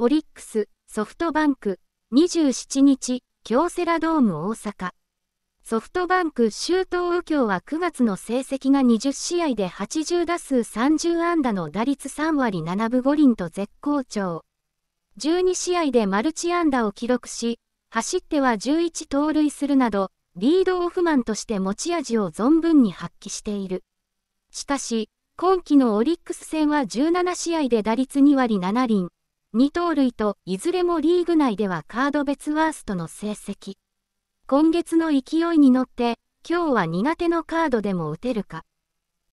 オリックス、ソフトバンク、27日、京セラドーム大阪。ソフトバンク周東右京は9月の成績が20試合で80打数30安打の打率3割7分5厘と絶好調。12試合でマルチ安打を記録し、走っては11盗塁するなど、リードオフマンとして持ち味を存分に発揮している。しかし、今季のオリックス戦は17試合で打率2割7厘、2盗塁といずれもリーグ内ではカード別ワーストの成績。今月の勢いに乗って、今日は苦手のカードでも打てるか。